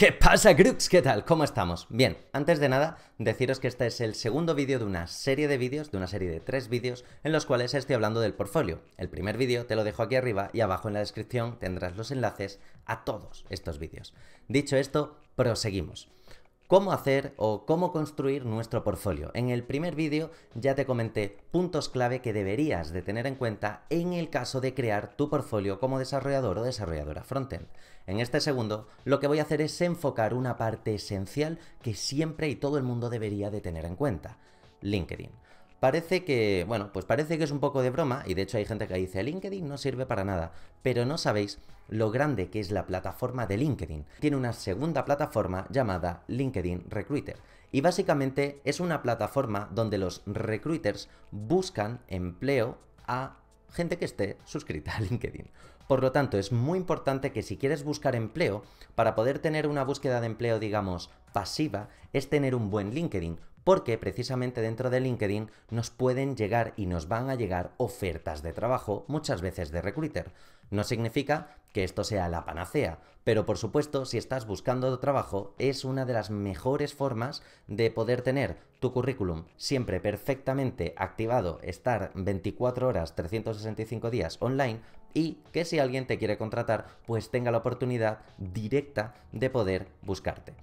¿Qué pasa, Crux? ¿Qué tal? ¿Cómo estamos? Bien, antes de nada, deciros que este es el segundo vídeo de una serie de vídeos, de una serie de tres vídeos, en los cuales estoy hablando del portfolio. El primer vídeo te lo dejo aquí arriba y abajo en la descripción tendrás los enlaces a todos estos vídeos. Dicho esto, proseguimos cómo hacer o cómo construir nuestro portfolio. En el primer vídeo ya te comenté puntos clave que deberías de tener en cuenta en el caso de crear tu portfolio como desarrollador o desarrolladora frontend. En este segundo lo que voy a hacer es enfocar una parte esencial que siempre y todo el mundo debería de tener en cuenta, LinkedIn. Parece que, bueno, pues parece que es un poco de broma y de hecho hay gente que dice LinkedIn no sirve para nada, pero no sabéis lo grande que es la plataforma de LinkedIn. Tiene una segunda plataforma llamada LinkedIn Recruiter y básicamente es una plataforma donde los recruiters buscan empleo a gente que esté suscrita a LinkedIn. Por lo tanto, es muy importante que si quieres buscar empleo, para poder tener una búsqueda de empleo, digamos, pasiva, es tener un buen LinkedIn, porque precisamente dentro de LinkedIn nos pueden llegar y nos van a llegar ofertas de trabajo, muchas veces de recruiter. No significa que esto sea la panacea, pero por supuesto si estás buscando trabajo es una de las mejores formas de poder tener tu currículum siempre perfectamente activado, estar 24 horas, 365 días online y que si alguien te quiere contratar pues tenga la oportunidad directa de poder buscarte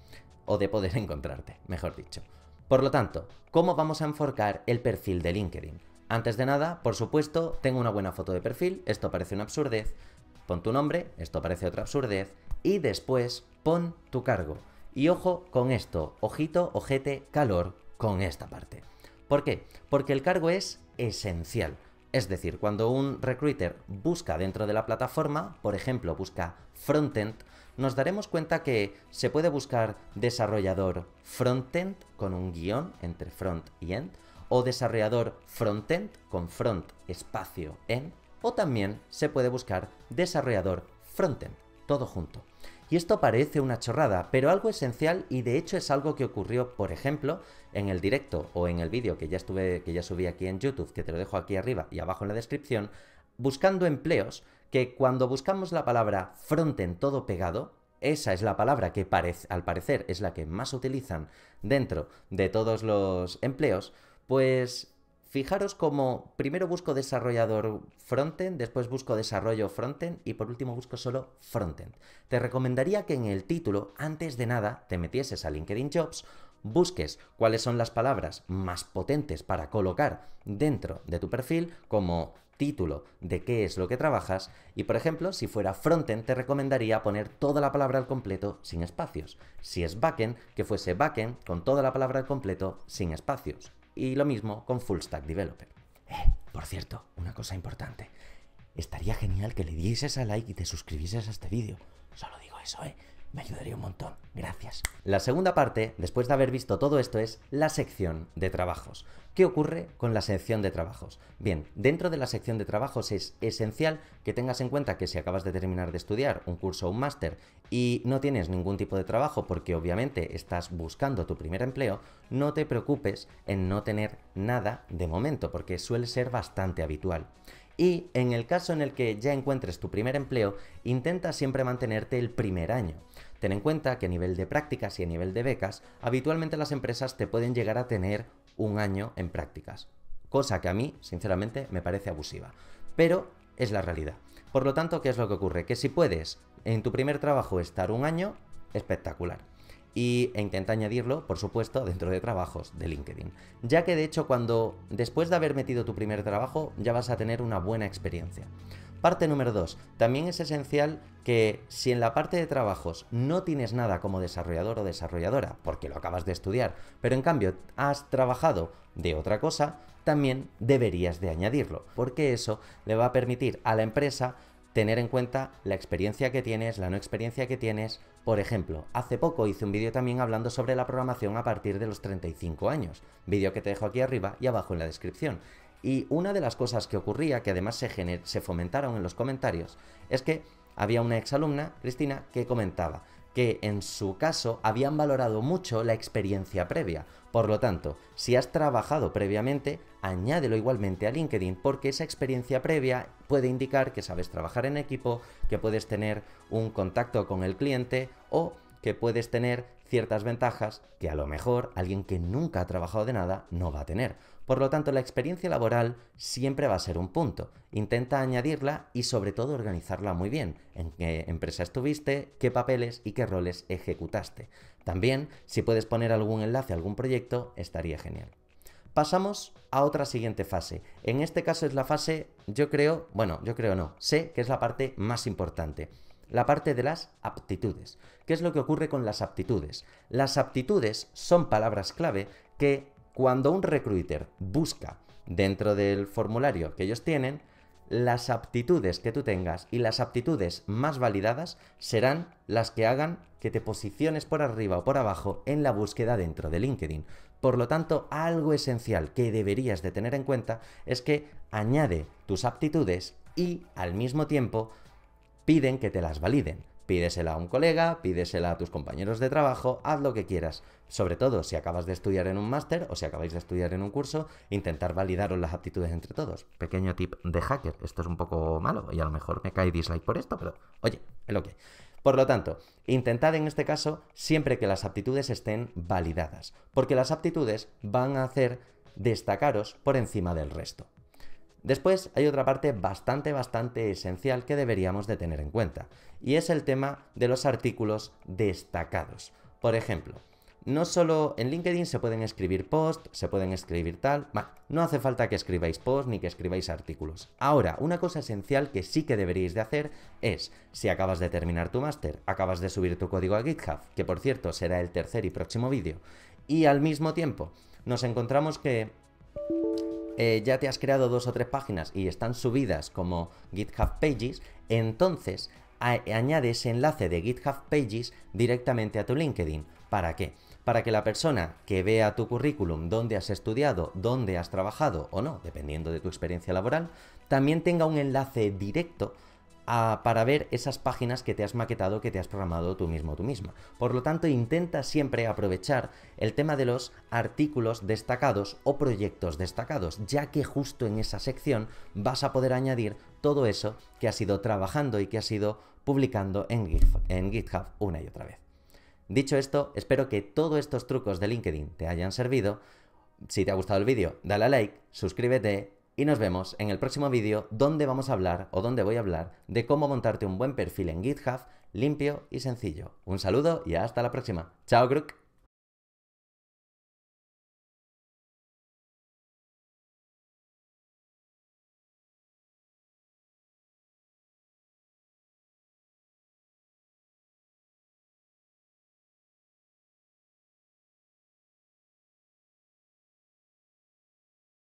o de poder encontrarte, mejor dicho. Por lo tanto, ¿cómo vamos a enforcar el perfil de LinkedIn? Antes de nada, por supuesto, tengo una buena foto de perfil, esto parece una absurdez, pon tu nombre, esto parece otra absurdez, y después pon tu cargo. Y ojo con esto, ojito, ojete, calor con esta parte. ¿Por qué? Porque el cargo es esencial. Es decir, cuando un recruiter busca dentro de la plataforma, por ejemplo, busca frontend, nos daremos cuenta que se puede buscar desarrollador frontend con un guión entre front y end, o desarrollador frontend con front espacio end, o también se puede buscar desarrollador frontend, todo junto. Y esto parece una chorrada, pero algo esencial y de hecho es algo que ocurrió, por ejemplo, en el directo o en el vídeo que ya estuve que ya subí aquí en YouTube, que te lo dejo aquí arriba y abajo en la descripción, buscando empleos que cuando buscamos la palabra frontend todo pegado, esa es la palabra que parece al parecer es la que más utilizan dentro de todos los empleos, pues fijaros como primero busco desarrollador frontend, después busco desarrollo frontend y por último busco solo frontend. Te recomendaría que en el título, antes de nada, te metieses a LinkedIn Jobs, busques cuáles son las palabras más potentes para colocar dentro de tu perfil, como título de qué es lo que trabajas y, por ejemplo, si fuera frontend te recomendaría poner toda la palabra al completo sin espacios. Si es backend, que fuese backend con toda la palabra al completo sin espacios. Y lo mismo con full stack developer. Eh, por cierto, una cosa importante. Estaría genial que le dieses a like y te suscribieses a este vídeo. Solo digo eso, ¿eh? me ayudaría un montón. Gracias. La segunda parte, después de haber visto todo esto, es la sección de trabajos. ¿Qué ocurre con la sección de trabajos? Bien, dentro de la sección de trabajos es esencial que tengas en cuenta que si acabas de terminar de estudiar un curso o un máster y no tienes ningún tipo de trabajo porque obviamente estás buscando tu primer empleo, no te preocupes en no tener nada de momento porque suele ser bastante habitual. Y en el caso en el que ya encuentres tu primer empleo, intenta siempre mantenerte el primer año. Ten en cuenta que a nivel de prácticas y a nivel de becas, habitualmente las empresas te pueden llegar a tener un año en prácticas, cosa que a mí, sinceramente, me parece abusiva. Pero es la realidad. Por lo tanto, ¿qué es lo que ocurre? Que si puedes en tu primer trabajo estar un año, espectacular. Y, e intenta añadirlo, por supuesto, dentro de trabajos de LinkedIn. Ya que de hecho cuando después de haber metido tu primer trabajo ya vas a tener una buena experiencia. Parte número 2. También es esencial que si en la parte de trabajos no tienes nada como desarrollador o desarrolladora, porque lo acabas de estudiar, pero en cambio has trabajado de otra cosa, también deberías de añadirlo, porque eso le va a permitir a la empresa tener en cuenta la experiencia que tienes, la no experiencia que tienes. Por ejemplo, hace poco hice un vídeo también hablando sobre la programación a partir de los 35 años, vídeo que te dejo aquí arriba y abajo en la descripción. Y una de las cosas que ocurría, que además se, fomentaron en los comentarios, es que había una exalumna, Cristina, que comentaba que en su caso habían valorado mucho la experiencia previa. Por lo tanto, si has trabajado previamente, añádelo igualmente a LinkedIn porque esa experiencia previa puede indicar que sabes trabajar en equipo, que puedes tener un contacto con el cliente o que puedes tener ciertas ventajas que a lo mejor alguien que nunca ha trabajado de nada no va a tener. Por lo tanto, la experiencia laboral siempre va a ser un punto. Intenta añadirla y sobre todo organizarla muy bien. En qué empresa estuviste, qué papeles y qué roles ejecutaste. También, si puedes poner algún enlace a algún proyecto, estaría genial. Pasamos a otra siguiente fase. En este caso es la fase, yo creo, bueno, yo creo no, sé que es la parte más importante la parte de las aptitudes. ¿Qué es lo que ocurre con las aptitudes? Las aptitudes son palabras clave que cuando un recruiter busca dentro del formulario que ellos tienen, las aptitudes que tú tengas y las aptitudes más validadas serán las que hagan que te posiciones por arriba o por abajo en la búsqueda dentro de LinkedIn. Por lo tanto, algo esencial que deberías de tener en cuenta es que añade tus aptitudes y al mismo tiempo piden que te las validen. Pídesela a un colega, pídesela a tus compañeros de trabajo, haz lo que quieras. Sobre todo si acabas de estudiar en un máster o si acabáis de estudiar en un curso, intentar validaros las aptitudes entre todos. Pequeño tip de hacker, esto es un poco malo y a lo mejor me cae dislike por esto, pero oye, es lo que. Por lo tanto, intentad en este caso siempre que las aptitudes estén validadas, porque las aptitudes van a hacer destacaros por encima del resto. Después hay otra parte bastante, bastante esencial que deberíamos de tener en cuenta, y es el tema de los artículos destacados. Por ejemplo, no solo en LinkedIn se pueden escribir posts, se pueden escribir tal, no hace falta que escribáis posts ni que escribáis artículos. Ahora, una cosa esencial que sí que deberíais de hacer es, si acabas de terminar tu máster, acabas de subir tu código a GitHub, que por cierto será el tercer y próximo vídeo, y al mismo tiempo nos encontramos que eh, ya te has creado dos o tres páginas y están subidas como GitHub Pages, entonces añade ese enlace de GitHub Pages directamente a tu LinkedIn. ¿Para qué? Para que la persona que vea tu currículum, dónde has estudiado, dónde has trabajado o no, dependiendo de tu experiencia laboral, también tenga un enlace directo para ver esas páginas que te has maquetado, que te has programado tú mismo, tú misma. Por lo tanto, intenta siempre aprovechar el tema de los artículos destacados o proyectos destacados, ya que justo en esa sección vas a poder añadir todo eso que has ido trabajando y que has ido publicando en GitHub, en GitHub una y otra vez. Dicho esto, espero que todos estos trucos de LinkedIn te hayan servido. Si te ha gustado el vídeo, dale a like, suscríbete y nos vemos en el próximo vídeo donde vamos a hablar o donde voy a hablar de cómo montarte un buen perfil en GitHub limpio y sencillo. Un saludo y hasta la próxima. Chao, Crook.